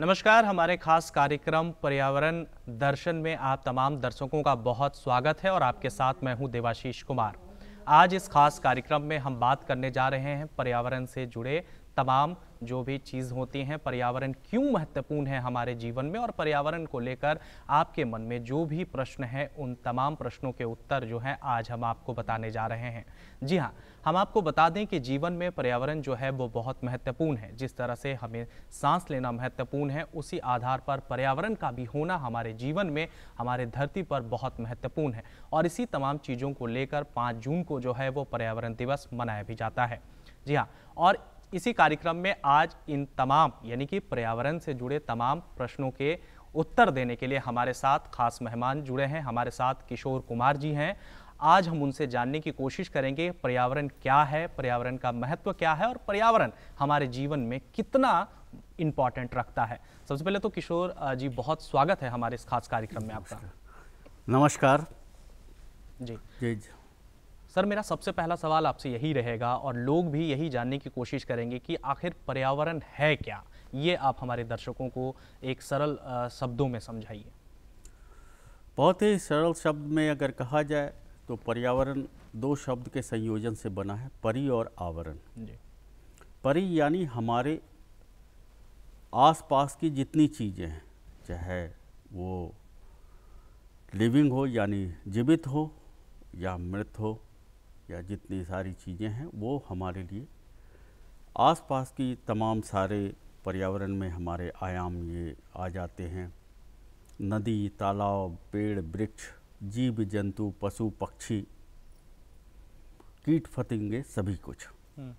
नमस्कार हमारे खास कार्यक्रम पर्यावरण दर्शन में आप तमाम दर्शकों का बहुत स्वागत है और आपके साथ मैं हूं देवाशीष कुमार आज इस खास कार्यक्रम में हम बात करने जा रहे हैं पर्यावरण से जुड़े तमाम जो भी चीज़ होती हैं पर्यावरण क्यों महत्वपूर्ण है हमारे जीवन में और पर्यावरण को लेकर आपके मन में जो भी प्रश्न है उन तमाम प्रश्नों के उत्तर जो हैं आज हम आपको बताने जा रहे हैं जी हाँ हम आपको बता दें कि जीवन में पर्यावरण जो है वो बहुत महत्वपूर्ण है जिस तरह से हमें सांस लेना महत्वपूर्ण है उसी आधार पर पर्यावरण का भी होना हमारे जीवन में हमारे धरती पर बहुत महत्वपूर्ण है और इसी तमाम चीज़ों को लेकर पाँच जून को जो है वो पर्यावरण दिवस मनाया भी जाता है जी हाँ और इसी कार्यक्रम में आज इन तमाम यानी कि पर्यावरण से जुड़े तमाम प्रश्नों के उत्तर देने के लिए हमारे साथ खास मेहमान जुड़े हैं हमारे साथ किशोर कुमार जी हैं आज हम उनसे जानने की कोशिश करेंगे पर्यावरण क्या है पर्यावरण का महत्व क्या है और पर्यावरण हमारे जीवन में कितना इम्पॉर्टेंट रखता है सबसे पहले तो किशोर जी बहुत स्वागत है हमारे इस खास कार्यक्रम में आपका नमस्कार जी जी सर मेरा सबसे पहला सवाल आपसे यही रहेगा और लोग भी यही जानने की कोशिश करेंगे कि आखिर पर्यावरण है क्या ये आप हमारे दर्शकों को एक सरल शब्दों में समझाइए बहुत ही सरल शब्द में अगर कहा जाए तो पर्यावरण दो शब्द के संयोजन से बना है परी और आवरण जी परी यानी हमारे आसपास की जितनी चीज़ें हैं चाहे वो लिविंग हो यानी जीवित हो या मृत हो या जितनी सारी चीज़ें हैं वो हमारे लिए आसपास की तमाम सारे पर्यावरण में हमारे आयाम ये आ जाते हैं नदी तालाब पेड़ वृक्ष जीव जंतु पशु पक्षी कीट फतिंगे सभी कुछ हम्म।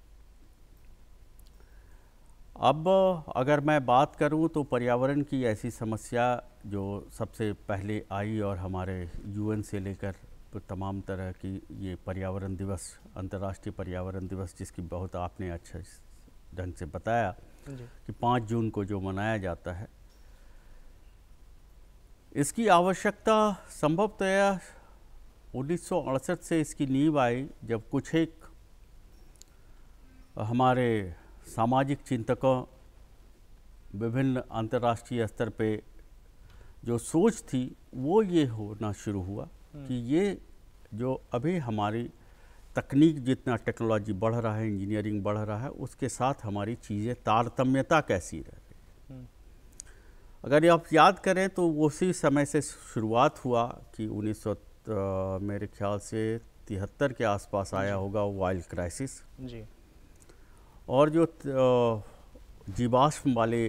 अब अगर मैं बात करूं तो पर्यावरण की ऐसी समस्या जो सबसे पहले आई और हमारे यूएन से लेकर तो तमाम तरह की ये पर्यावरण दिवस अंतर्राष्ट्रीय पर्यावरण दिवस जिसकी बहुत आपने अच्छे ढंग से बताया कि पाँच जून को जो मनाया जाता है इसकी आवश्यकता संभवतया उन्नीस से इसकी नींव आई जब कुछ एक हमारे सामाजिक चिंतकों विभिन्न अंतर्राष्ट्रीय स्तर पे जो सोच थी वो ये होना शुरू हुआ हम्म। कि ये जो अभी हमारी तकनीक जितना टेक्नोलॉजी बढ़ रहा है इंजीनियरिंग बढ़ रहा है उसके साथ हमारी चीज़ें तारतम्यता कैसी रह गई हम्म। अगर आप याद करें तो उसी समय से शुरुआत हुआ कि उन्नीस मेरे ख्याल से तिहत्तर के आसपास आया होगा वाइल्ड क्राइसिस जी और जो जीवाश्म वाले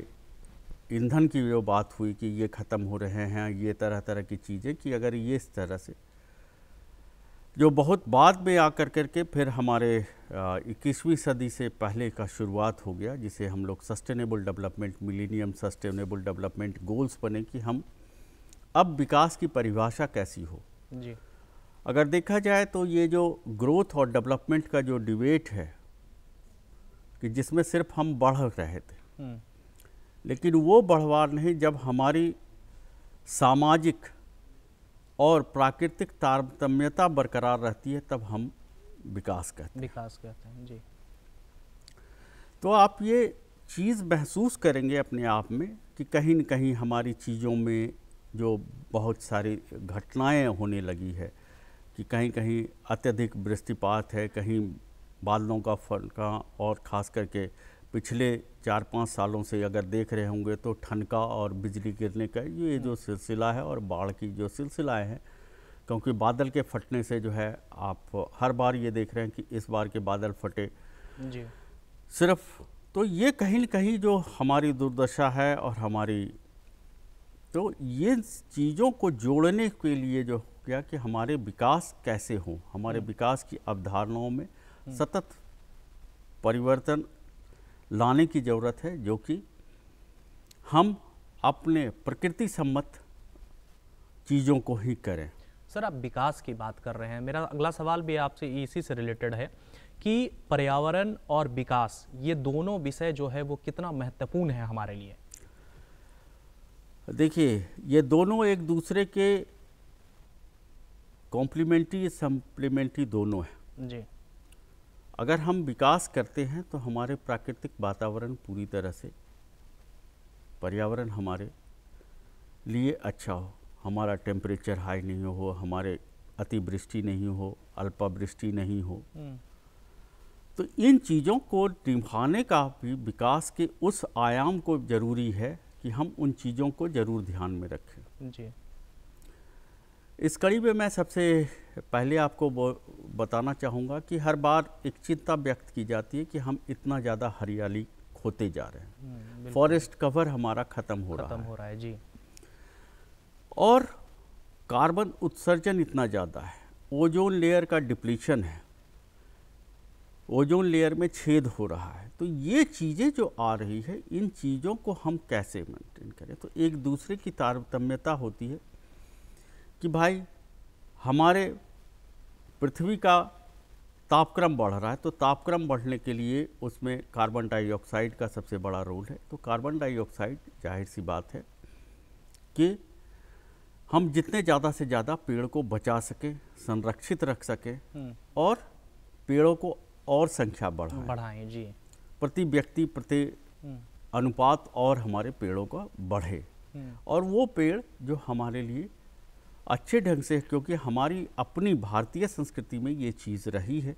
ईंधन की जो बात हुई कि ये ख़त्म हो रहे हैं ये तरह तरह की चीज़ें कि अगर ये इस तरह से जो बहुत बाद में आकर करके फिर हमारे इक्कीसवीं सदी से पहले का शुरुआत हो गया जिसे हम लोग sustainable development millennium sustainable development goals बने कि हम अब विकास की परिभाषा कैसी हो जी अगर देखा जाए तो ये जो ग्रोथ और डेवलपमेंट का जो डिबेट है कि जिसमें सिर्फ हम बढ़ रहे थे हम्म। लेकिन वो बढ़वार नहीं जब हमारी सामाजिक और प्राकृतिक तारतम्यता बरकरार रहती है तब हम विकास कहते हैं विकास कहते हैं जी तो आप ये चीज़ महसूस करेंगे अपने आप में कि कहीं न कहीं हमारी चीज़ों में जो बहुत सारी घटनाएं होने लगी है कि कहीं कहीं अत्यधिक वृष्टिपात है कहीं बादलों का फल का और ख़ास करके पिछले चार पाँच सालों से अगर देख रहे होंगे तो ठनका और बिजली गिरने का ये जो सिलसिला है और बाढ़ की जो सिलसिलाएँ हैं क्योंकि बादल के फटने से जो है आप हर बार ये देख रहे हैं कि इस बार के बादल फटे जी सिर्फ तो ये कहीं ना कहीं जो हमारी दुर्दशा है और हमारी तो ये चीज़ों को जोड़ने के लिए जो क्या कि हमारे विकास कैसे हो हमारे हम्म। विकास की अवधारणाओं में हम्म। सतत परिवर्तन लाने की ज़रूरत है जो कि हम अपने प्रकृति सम्मत चीज़ों को ही करें सर आप विकास की बात कर रहे हैं मेरा अगला सवाल भी आपसे इसी से रिलेटेड है कि पर्यावरण और विकास ये दोनों विषय जो है वो कितना महत्वपूर्ण है हमारे लिए देखिए ये दोनों एक दूसरे के कॉम्प्लीमेंट्री सम्प्लीमेंट्री दोनों हैं जी अगर हम विकास करते हैं तो हमारे प्राकृतिक वातावरण पूरी तरह से पर्यावरण हमारे लिए अच्छा हो हमारा टेम्परेचर हाई नहीं हो हमारे अतिवृष्टि नहीं हो अल्पावृष्टि नहीं हो हम्म। तो इन चीज़ों को निभाने का भी विकास के उस आयाम को ज़रूरी है कि हम उन चीज़ों को ज़रूर ध्यान में रखें जी इस कड़ी में मैं सबसे पहले आपको बताना चाहूँगा कि हर बार एक चिंता व्यक्त की जाती है कि हम इतना ज़्यादा हरियाली खोते जा रहे हैं हम्म, फॉरेस्ट कवर हमारा ख़त्म हो रहा है हो रहा है जी और कार्बन उत्सर्जन इतना ज़्यादा है ओजोन लेयर का डिप्लीशन है ओजोन लेयर में छेद हो रहा है तो ये चीज़ें जो आ रही है इन चीज़ों को हम कैसे मेंटेन करें तो एक दूसरे की तारतम्यता होती है कि भाई हमारे पृथ्वी का तापक्रम बढ़ रहा है तो तापक्रम बढ़ने के लिए उसमें कार्बन डाइऑक्साइड का सबसे बड़ा रोल है तो कार्बन डाइऑक्साइड जाहिर सी बात है कि हम जितने ज़्यादा से ज़्यादा पेड़ को बचा सकें संरक्षित रख सकें हम्म। और पेड़ों को और संख्या बढ़ाएं बढ़ाएं जी प्रति व्यक्ति प्रति हम्म। अनुपात और हमारे पेड़ों का बढ़े हम्म। और वो पेड़ जो हमारे लिए अच्छे ढंग से क्योंकि हमारी अपनी भारतीय संस्कृति में ये चीज़ रही है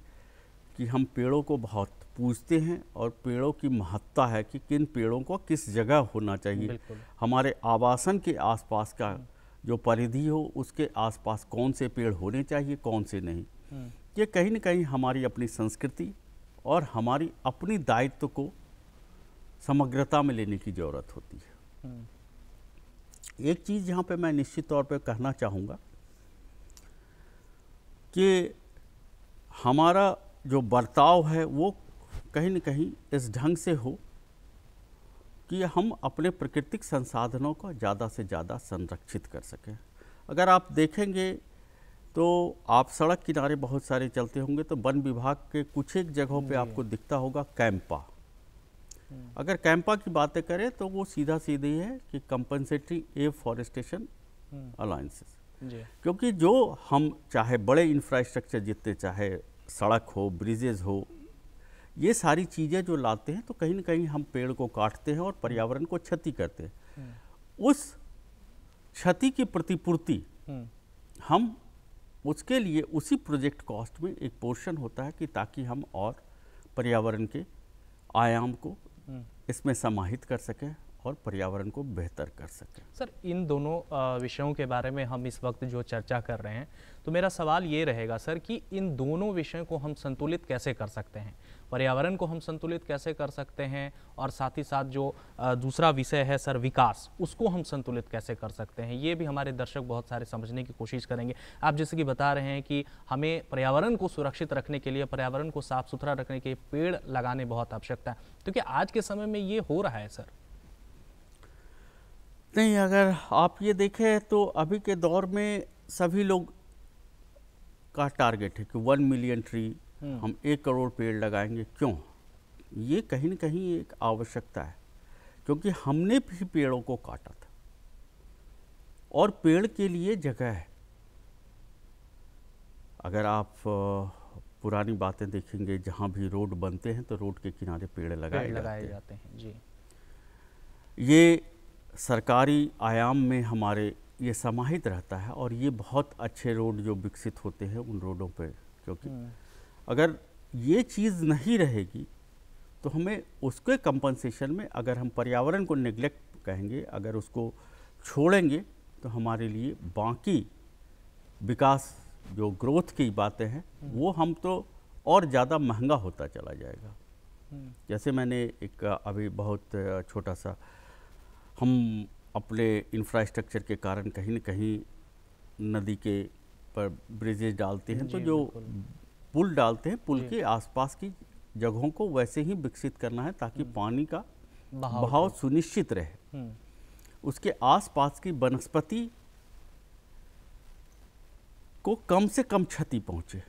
कि हम पेड़ों को बहुत पूजते हैं और पेड़ों की महत्ता है कि किन पेड़ों को किस जगह होना चाहिए हमारे आवासन के आसपास का जो परिधि हो उसके आसपास कौन से पेड़ होने चाहिए कौन से नहीं हम्म। ये कहीं ना कहीं हमारी अपनी संस्कृति और हमारी अपनी दायित्व को समग्रता में लेने की ज़रूरत होती है हम्म। एक चीज़ यहाँ पे मैं निश्चित तौर पे कहना चाहूँगा कि हमारा जो बर्ताव है वो कहीं न कहीं इस ढंग से हो कि हम अपने प्राकृतिक संसाधनों का ज़्यादा से ज़्यादा संरक्षित कर सकें अगर आप देखेंगे तो आप सड़क किनारे बहुत सारे चलते होंगे तो वन विभाग के कुछ एक जगहों पे आपको दिखता होगा कैंपा अगर कैंपा की बातें करें तो वो सीधा सीधी है कि कंपनसेटरी फॉरेस्टेशन अलायसेस क्योंकि जो हम चाहे बड़े इंफ्रास्ट्रक्चर जितने चाहे सड़क हो ब्रिजेज हो ये सारी चीज़ें जो लाते हैं तो कहीं ना कहीं हम पेड़ को काटते हैं और पर्यावरण को क्षति करते हैं उस क्षति की प्रतिपूर्ति हम उसके लिए उसी प्रोजेक्ट कॉस्ट में एक पोर्शन होता है कि ताकि हम और पर्यावरण के आयाम को इसमें समाहित कर सकें और पर्यावरण को बेहतर कर सकें सर इन दोनों विषयों के बारे में हम इस वक्त जो चर्चा कर रहे हैं तो मेरा सवाल ये रहेगा सर कि इन दोनों विषयों को हम संतुलित कैसे कर सकते हैं पर्यावरण को हम संतुलित कैसे कर सकते हैं और साथ ही साथ जो दूसरा विषय है सर विकास उसको हम संतुलित कैसे कर सकते हैं ये भी हमारे दर्शक बहुत सारे समझने की कोशिश करेंगे आप जैसे कि बता रहे हैं कि हमें पर्यावरण को सुरक्षित रखने के लिए पर्यावरण को साफ सुथरा रखने के लिए पेड़ लगाने बहुत आवश्यकता है तो आज के समय में ये हो रहा है सर नहीं अगर आप ये देखें तो अभी के दौर में सभी लोग का टारगेट है कि वन मिलियन ट्री हम्म। हम एक करोड़ पेड़ लगाएंगे क्यों ये कहीं ना कहीं एक आवश्यकता है क्योंकि हमने भी पेड़ों को काटा था और पेड़ के लिए जगह है अगर आप पुरानी बातें देखेंगे जहाँ भी रोड बनते हैं तो रोड के किनारे पेड़ लगाए पेड़ लगाए जाते हैं जी ये सरकारी आयाम में हमारे ये समाहित रहता है और ये बहुत अच्छे रोड जो विकसित होते हैं उन रोडों पे क्योंकि हम्म। अगर ये चीज़ नहीं रहेगी तो हमें उसके कंपनसेशन में अगर हम पर्यावरण को निगलेक्ट कहेंगे अगर उसको छोड़ेंगे तो हमारे लिए बाकी विकास जो ग्रोथ की बातें हैं हम्म। वो हम तो और ज़्यादा महंगा होता चला जाएगा हम्म। जैसे मैंने एक अभी बहुत छोटा सा हम अपने इंफ्रास्ट्रक्चर के कारण कहीं न कहीं नदी के पर ब्रिजेज डालते हैं तो जो पुल डालते हैं पुल के आसपास की जगहों को वैसे ही विकसित करना है ताकि हम्म। पानी का बहाव, सुनिश्चित रहे हम्म। उसके आसपास की वनस्पति को कम से कम क्षति पहुंचे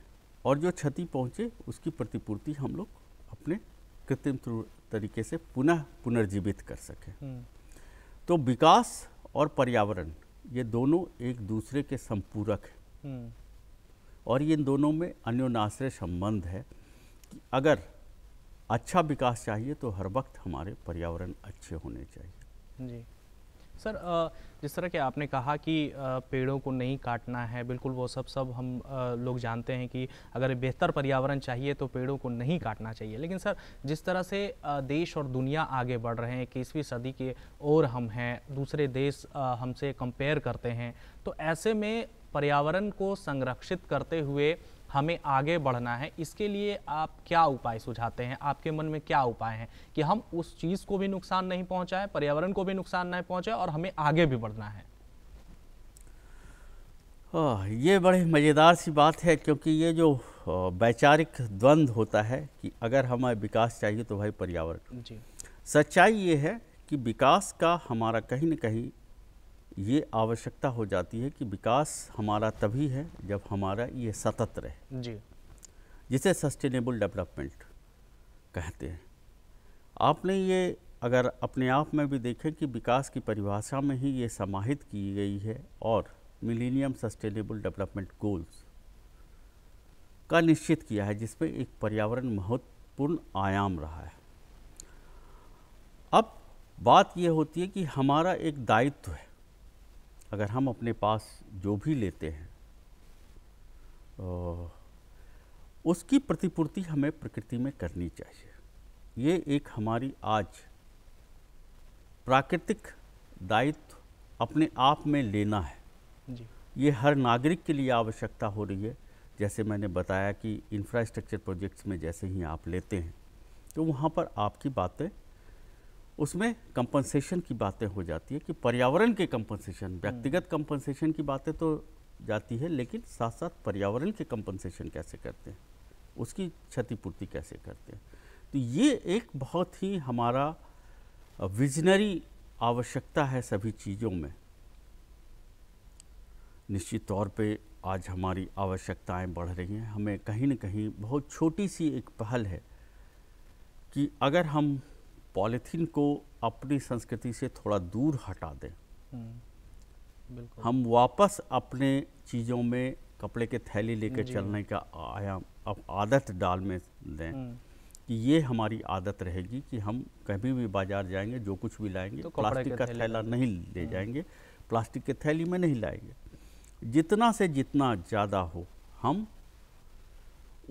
और जो क्षति पहुंचे उसकी प्रतिपूर्ति हम लोग अपने कृत्रिम तरीके से पुनः पुनर्जीवित कर सकें हम्म। तो विकास और पर्यावरण ये दोनों एक दूसरे के संपूरक हैं हम्म। और इन दोनों में अन्योनाश्रय संबंध है कि अगर अच्छा विकास चाहिए तो हर वक्त हमारे पर्यावरण अच्छे होने चाहिए जी सर जिस तरह के आपने कहा कि पेड़ों को नहीं काटना है बिल्कुल वो सब सब हम लोग जानते हैं कि अगर बेहतर पर्यावरण चाहिए तो पेड़ों को नहीं काटना चाहिए लेकिन सर जिस तरह से देश और दुनिया आगे बढ़ रहे हैं इक्कीसवीं सदी के और हम हैं दूसरे देश हमसे कंपेयर करते हैं तो ऐसे में पर्यावरण को संरक्षित करते हुए हमें आगे बढ़ना है इसके लिए आप क्या उपाय सुझाते हैं आपके मन में क्या उपाय हैं कि हम उस चीज़ को भी नुकसान नहीं पहुँचाएं पर्यावरण को भी नुकसान नहीं पहुँचाए और हमें आगे भी बढ़ना है ये बड़े मज़ेदार सी बात है क्योंकि ये जो वैचारिक द्वंद होता है कि अगर हमें विकास चाहिए तो भाई पर्यावरण सच्चाई ये है कि विकास का हमारा कहीं ना कहीं ये आवश्यकता हो जाती है कि विकास हमारा तभी है जब हमारा ये सतत रहे जी जिसे सस्टेनेबल डेवलपमेंट कहते हैं आपने ये अगर अपने आप में भी देखें कि विकास की परिभाषा में ही ये समाहित की गई है और मिलीनियम सस्टेनेबल डेवलपमेंट गोल्स का निश्चित किया है जिसमें एक पर्यावरण महत्वपूर्ण आयाम रहा है अब बात यह होती है कि हमारा एक दायित्व है अगर हम अपने पास जो भी लेते हैं उसकी प्रतिपूर्ति हमें प्रकृति में करनी चाहिए ये एक हमारी आज प्राकृतिक दायित्व अपने आप में लेना है जी। ये हर नागरिक के लिए आवश्यकता हो रही है जैसे मैंने बताया कि इंफ्रास्ट्रक्चर प्रोजेक्ट्स में जैसे ही आप लेते हैं तो वहाँ पर आपकी बातें उसमें कंपनसेशन की बातें हो जाती है कि पर्यावरण के कंपनसेशन व्यक्तिगत कंपनसेशन की बातें तो जाती है लेकिन साथ साथ पर्यावरण के कंपनसेशन कैसे करते हैं उसकी क्षतिपूर्ति कैसे करते हैं तो ये एक बहुत ही हमारा विजनरी आवश्यकता है सभी चीज़ों में निश्चित तौर पे आज हमारी आवश्यकताएं बढ़ रही हैं हमें कहीं ना कहीं बहुत छोटी सी एक पहल है कि अगर हम पॉलीथीन को अपनी संस्कृति से थोड़ा दूर हटा दें हम्म, हम वापस अपने चीज़ों में कपड़े के थैली लेकर चलने का आयाम अब आदत डाल में दें हम्म। कि ये हमारी आदत रहेगी कि हम कभी भी बाजार जाएंगे जो कुछ भी लाएंगे तो प्लास्टिक का थैला नहीं ले हम्म। जाएंगे प्लास्टिक के थैली में नहीं लाएंगे जितना से जितना ज़्यादा हो हम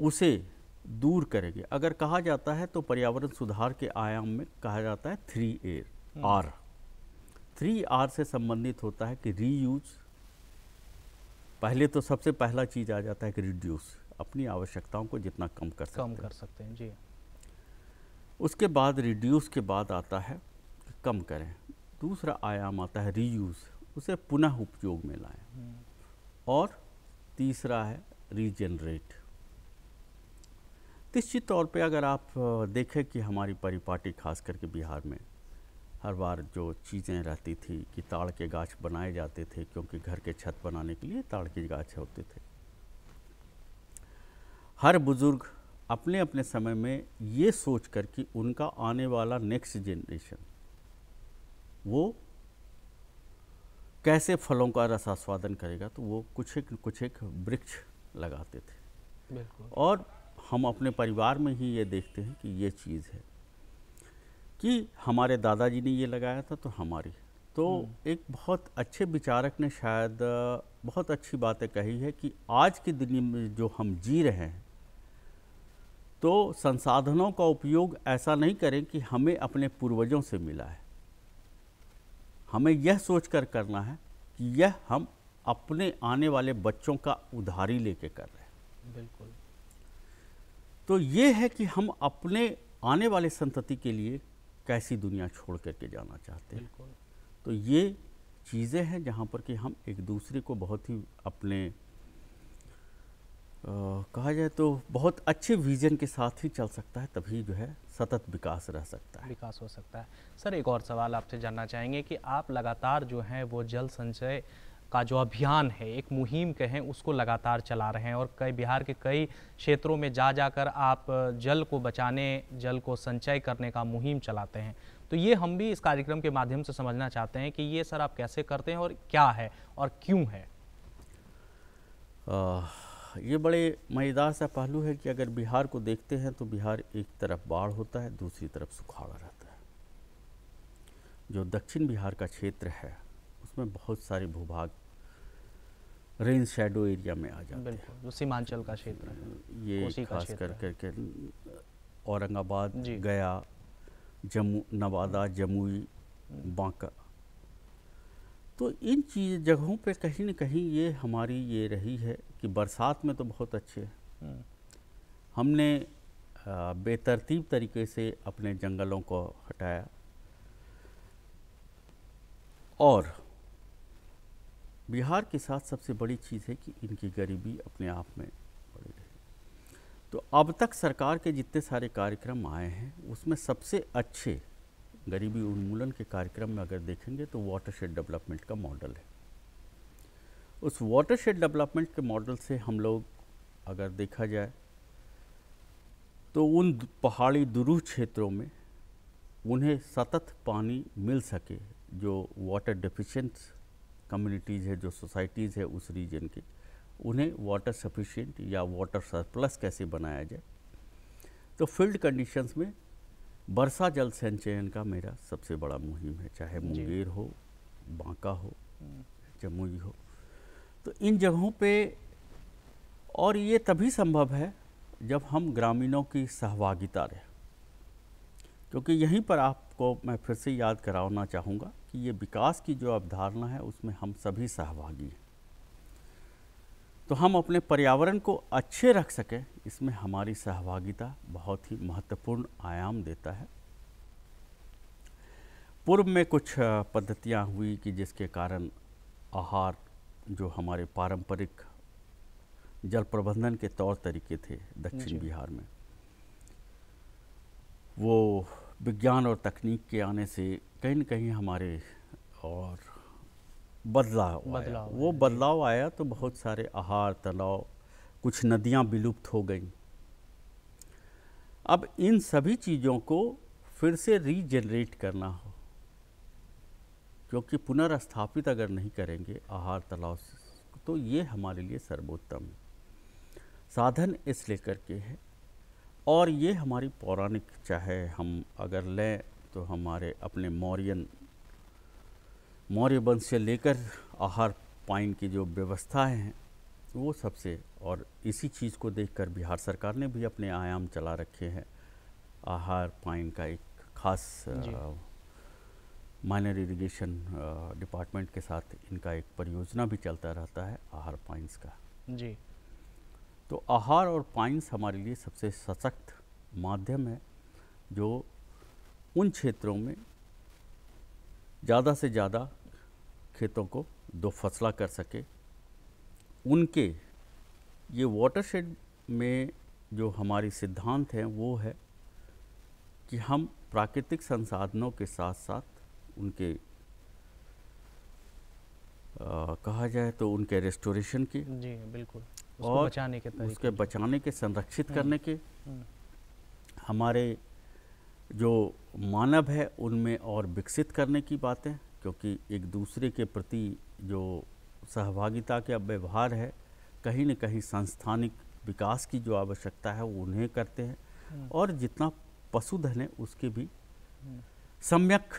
उसे दूर करेंगे अगर कहा जाता है तो पर्यावरण सुधार के आयाम में कहा जाता है थ्री एर आर थ्री आर से संबंधित होता है कि रीयूज पहले तो सबसे पहला चीज़ आ जाता है कि रिड्यूस अपनी आवश्यकताओं को जितना कम कर सकते कम कर सकते हैं जी उसके बाद रिड्यूस के बाद आता है कि कम करें दूसरा आयाम आता है रीयूज़ उसे पुनः उपयोग में लाएं हम्म। और तीसरा है रीजनरेट निश्चित तौर पे अगर आप देखें कि हमारी परिपाटी खास करके बिहार में हर बार जो चीज़ें रहती थी कि ताड़ के गाछ बनाए जाते थे क्योंकि घर के छत बनाने के लिए ताड़ के गाछ होते थे हर बुज़ुर्ग अपने अपने समय में ये सोच कर कि उनका आने वाला नेक्स्ट जनरेशन वो कैसे फलों का रसास्वादन करेगा तो वो कुछ एक कुछ एक वृक्ष लगाते थे और हम अपने परिवार में ही ये देखते हैं कि ये चीज़ है कि हमारे दादाजी ने ये लगाया था तो हमारी तो हम्म। एक बहुत अच्छे विचारक ने शायद बहुत अच्छी बातें कही है कि आज की दुनिया में जो हम जी रहे हैं तो संसाधनों का उपयोग ऐसा नहीं करें कि हमें अपने पूर्वजों से मिला है हमें यह सोच कर करना है कि यह हम अपने आने वाले बच्चों का उधारी लेके कर रहे हैं बिल्कुल तो ये है कि हम अपने आने वाले संतति के लिए कैसी दुनिया छोड़ करके जाना चाहते हैं तो ये चीज़ें हैं जहाँ पर कि हम एक दूसरे को बहुत ही अपने आ, कहा जाए तो बहुत अच्छे विजन के साथ ही चल सकता है तभी जो है सतत विकास रह सकता है विकास हो सकता है सर एक और सवाल आपसे जानना चाहेंगे कि आप लगातार जो हैं वो जल संचय का जो अभियान है एक मुहिम कहें उसको लगातार चला रहे हैं और कई बिहार के कई क्षेत्रों में जा जाकर आप जल को बचाने जल को संचय करने का मुहिम चलाते हैं तो ये हम भी इस कार्यक्रम के माध्यम से समझना चाहते हैं कि ये सर आप कैसे करते हैं और क्या है और क्यों है आ, ये बड़े मजेदार सा पहलू है कि अगर बिहार को देखते हैं तो बिहार एक तरफ बाढ़ होता है दूसरी तरफ सुखाड़ा रहता है जो दक्षिण बिहार का क्षेत्र है उसमें बहुत सारे भूभाग रेन शेडो एरिया में आ जाते हैं जो सीमांचल का क्षेत्र है ये खास कर करके औरंगाबाद गया जम्मू नवादा जमुई हम्म। बांका तो इन चीज जगहों पे कहीं ना कहीं ये हमारी ये रही है कि बरसात में तो बहुत अच्छे हैं हम्म। हमने बेतरतीब तरीके से अपने जंगलों को हटाया और बिहार के साथ सबसे बड़ी चीज़ है कि इनकी गरीबी अपने आप में बढ़ रही तो अब तक सरकार के जितने सारे कार्यक्रम आए हैं उसमें सबसे अच्छे गरीबी उन्मूलन के कार्यक्रम में अगर देखेंगे तो वाटर शेड डेवलपमेंट का मॉडल है उस वाटर शेड डेवलपमेंट के मॉडल से हम लोग अगर देखा जाए तो उन पहाड़ी दुरू क्षेत्रों में उन्हें सतत पानी मिल सके जो वाटर डिफिशेंट कम्युनिटीज़ है जो सोसाइटीज़ है उस रीजन के उन्हें वाटर सफिशिएंट या वाटर सरप्लस कैसे बनाया जाए तो फील्ड कंडीशंस में वर्षा जल संचयन का मेरा सबसे बड़ा मुहिम है चाहे मुंगेर हो बांका हो हम्म। जमुई हो तो इन जगहों पे और ये तभी संभव है जब हम ग्रामीणों की सहभागिता रहे क्योंकि यहीं पर आपको मैं फिर से याद कराना चाहूँगा कि ये विकास की जो अवधारणा है उसमें हम सभी सहभागी हैं तो हम अपने पर्यावरण को अच्छे रख सकें इसमें हमारी सहभागिता बहुत ही महत्वपूर्ण आयाम देता है पूर्व में कुछ पद्धतियाँ हुई कि जिसके कारण आहार जो हमारे पारंपरिक जल प्रबंधन के तौर तरीके थे दक्षिण बिहार में वो विज्ञान और तकनीक के आने से कहीं ना कहीं हमारे और बदलाव बदलाव वो बदलाव आया तो बहुत सारे आहार तलाव कुछ नदियाँ विलुप्त हो गई अब इन सभी चीज़ों को फिर से रीजनरेट करना हो क्योंकि पुनर्स्थापित अगर नहीं करेंगे आहार तलाव तो ये हमारे लिए सर्वोत्तम साधन इस लेकर के है और ये हमारी पौराणिक चाहे हम अगर लें तो हमारे अपने मौर्यन मौर्य वंश से लेकर आहार पाइन की जो व्यवस्थाएं हैं वो सबसे और इसी चीज़ को देखकर बिहार सरकार ने भी अपने आयाम चला रखे हैं आहार पाइन का एक खास माइनर इरिगेशन डिपार्टमेंट के साथ इनका एक परियोजना भी चलता रहता है आहार पाइंस का जी तो आहार और पाइंस हमारे लिए सबसे सशक्त माध्यम है जो उन क्षेत्रों में ज़्यादा से ज़्यादा खेतों को दो फसला कर सके उनके ये वाटरशेड में जो हमारी सिद्धांत हैं वो है कि हम प्राकृतिक संसाधनों के साथ साथ उनके आ, कहा जाए तो उनके रेस्टोरेशन की जी बिल्कुल और बचाने के उसके बचाने के संरक्षित हम्म, करने के हम्म। हमारे जो मानव है उनमें और विकसित करने की बातें क्योंकि एक दूसरे के प्रति जो सहभागिता अब व्यवहार है कहीं न कहीं संस्थानिक विकास की जो आवश्यकता है वो उन्हें करते हैं हम्म। और जितना पशुधन है उसके भी हम्म। सम्यक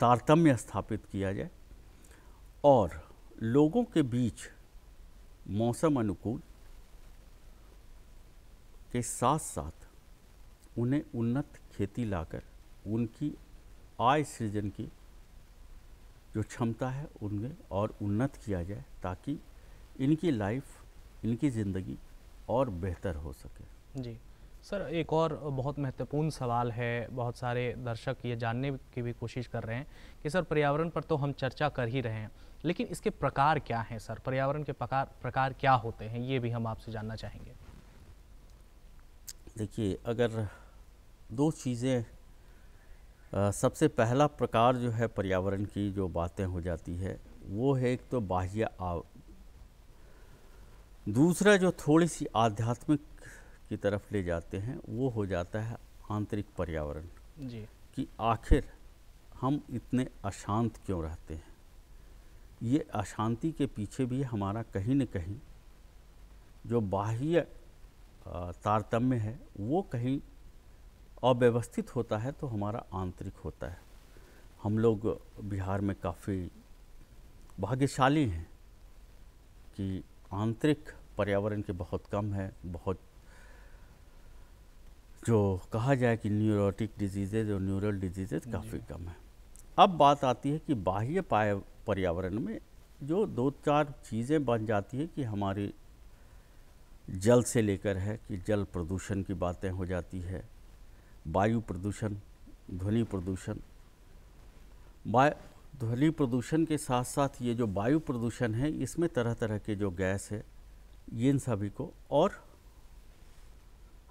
तारतम्य स्थापित किया जाए और लोगों के बीच मौसम अनुकूल के साथ साथ उन्हें उन्नत खेती लाकर उनकी आय सृजन की जो क्षमता है उनमें और उन्नत किया जाए ताकि इनकी लाइफ इनकी ज़िंदगी और बेहतर हो सके जी सर एक और बहुत महत्वपूर्ण सवाल है बहुत सारे दर्शक ये जानने की भी कोशिश कर रहे हैं कि सर पर्यावरण पर तो हम चर्चा कर ही रहे हैं लेकिन इसके प्रकार क्या हैं सर पर्यावरण के प्रकार प्रकार क्या होते हैं ये भी हम आपसे जानना चाहेंगे देखिए अगर दो चीज़ें सबसे पहला प्रकार जो है पर्यावरण की जो बातें हो जाती है वो है एक तो बाह्य आव दूसरा जो थोड़ी सी आध्यात्मिक की तरफ ले जाते हैं वो हो जाता है आंतरिक पर्यावरण कि आखिर हम इतने अशांत क्यों रहते हैं ये अशांति के पीछे भी हमारा कहीं न कहीं जो बाह्य तारतम्य है वो कहीं अव्यवस्थित होता है तो हमारा आंतरिक होता है हम लोग बिहार में काफ़ी भाग्यशाली हैं कि आंतरिक पर्यावरण के बहुत कम है बहुत जो कहा जाए कि न्यूरोटिक डिजीजेज और न्यूरल डिजीजेज काफ़ी कम है अब बात आती है कि बाह्य पाय पर्यावरण में जो दो चार चीज़ें बन जाती है कि हमारी जल से लेकर है कि जल प्रदूषण की बातें हो जाती है वायु प्रदूषण ध्वनि प्रदूषण ध्वनि प्रदूषण के साथ साथ ये जो वायु प्रदूषण है इसमें तरह तरह के जो गैस है ये इन सभी को और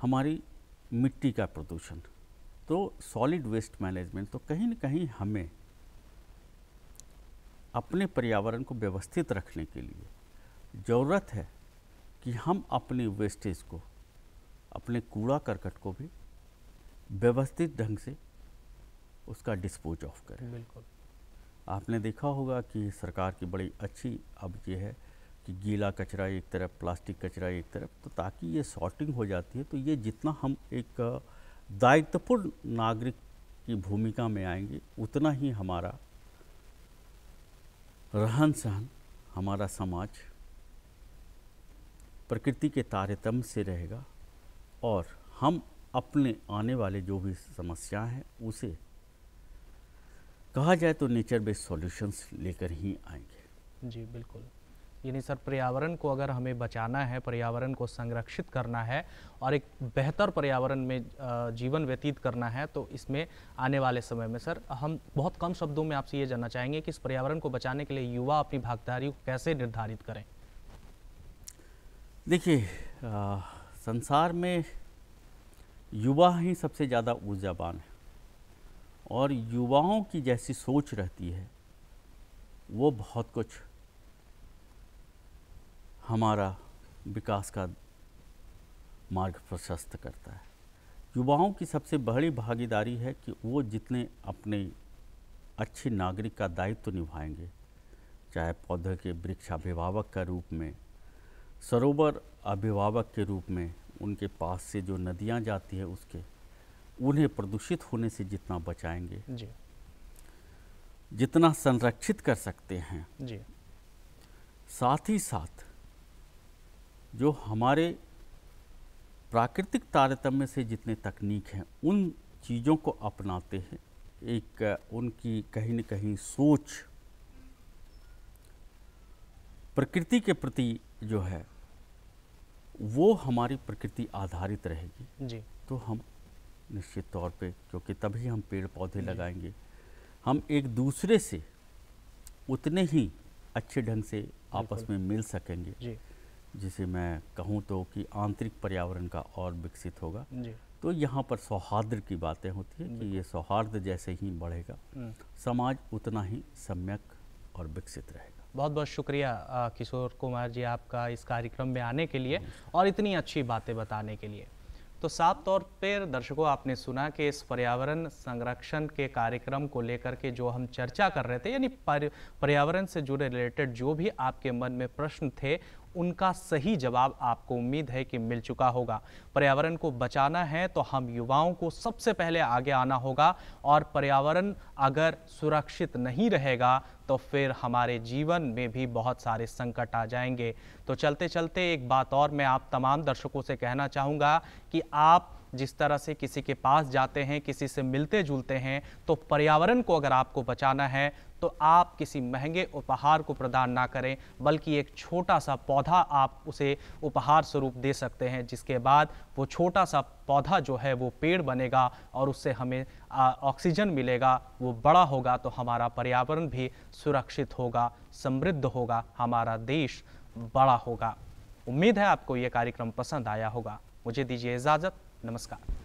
हमारी मिट्टी का प्रदूषण तो सॉलिड वेस्ट मैनेजमेंट तो कहीं ना कहीं हमें अपने पर्यावरण को व्यवस्थित रखने के लिए ज़रूरत है कि हम अपने वेस्टेज को अपने कूड़ा करकट को भी व्यवस्थित ढंग से उसका डिस्पोज ऑफ करें बिल्कुल आपने देखा होगा कि सरकार की बड़ी अच्छी अब ये है कि गीला कचरा एक तरफ प्लास्टिक कचरा एक तरफ तो ताकि ये सॉर्टिंग हो जाती है तो ये जितना हम एक दायित्वपूर्ण नागरिक की भूमिका में आएंगे उतना ही हमारा रहन सहन हमारा समाज प्रकृति के तारतम्य से रहेगा और हम अपने आने वाले जो भी समस्या हैं उसे कहा जाए तो नेचर बेस्ड सॉल्यूशंस लेकर ही आएंगे जी बिल्कुल यानी सर पर्यावरण को अगर हमें बचाना है पर्यावरण को संरक्षित करना है और एक बेहतर पर्यावरण में जीवन व्यतीत करना है तो इसमें आने वाले समय में सर हम बहुत कम शब्दों में आपसे ये जानना चाहेंगे कि इस पर्यावरण को बचाने के लिए युवा अपनी भागीदारी को कैसे निर्धारित करें देखिए संसार में युवा ही सबसे ज़्यादा ऊर्जावान है और युवाओं की जैसी सोच रहती है वो बहुत कुछ हमारा विकास का मार्ग प्रशस्त करता है युवाओं की सबसे बड़ी भागीदारी है कि वो जितने अपने अच्छे नागरिक का दायित्व तो निभाएंगे चाहे पौधे के वृक्ष अभिभावक का रूप में सरोवर अभिभावक के रूप में उनके पास से जो नदियाँ जाती है उसके उन्हें प्रदूषित होने से जितना बचाएंगे जी। जितना संरक्षित कर सकते हैं जी। साथ ही साथ जो हमारे प्राकृतिक तारतम्य से जितने तकनीक हैं उन चीज़ों को अपनाते हैं एक उनकी कहीं न कहीं सोच प्रकृति के प्रति जो है वो हमारी प्रकृति आधारित रहेगी जी तो हम निश्चित तौर पे क्योंकि तभी हम पेड़ पौधे लगाएंगे हम एक दूसरे से उतने ही अच्छे ढंग से आपस में मिल सकेंगे जी। जिसे मैं कहूँ तो कि आंतरिक पर्यावरण का और विकसित होगा तो यहाँ पर सौहार्द की बातें होती है कि ये सौहार्द जैसे ही बढ़ेगा हम्म। समाज उतना ही सम्यक और विकसित रहेगा बहुत बहुत शुक्रिया किशोर कुमार जी आपका इस कार्यक्रम में आने के लिए और इतनी अच्छी बातें बताने के लिए तो साफ तौर पर दर्शकों आपने सुना कि इस पर्यावरण संरक्षण के कार्यक्रम को लेकर के जो हम चर्चा कर रहे थे यानी पर्यावरण से जुड़े रिलेटेड जो भी आपके मन में प्रश्न थे उनका सही जवाब आपको उम्मीद है कि मिल चुका होगा पर्यावरण को बचाना है तो हम युवाओं को सबसे पहले आगे आना होगा और पर्यावरण अगर सुरक्षित नहीं रहेगा तो फिर हमारे जीवन में भी बहुत सारे संकट आ जाएंगे तो चलते चलते एक बात और मैं आप तमाम दर्शकों से कहना चाहूँगा कि आप जिस तरह से किसी के पास जाते हैं किसी से मिलते जुलते हैं तो पर्यावरण को अगर आपको बचाना है तो आप किसी महंगे उपहार को प्रदान ना करें बल्कि एक छोटा सा पौधा आप उसे उपहार स्वरूप दे सकते हैं जिसके बाद वो छोटा सा पौधा जो है वो पेड़ बनेगा और उससे हमें ऑक्सीजन मिलेगा वो बड़ा होगा तो हमारा पर्यावरण भी सुरक्षित होगा समृद्ध होगा हमारा देश बड़ा होगा उम्मीद है आपको ये कार्यक्रम पसंद आया होगा मुझे दीजिए इजाज़त नमस्कार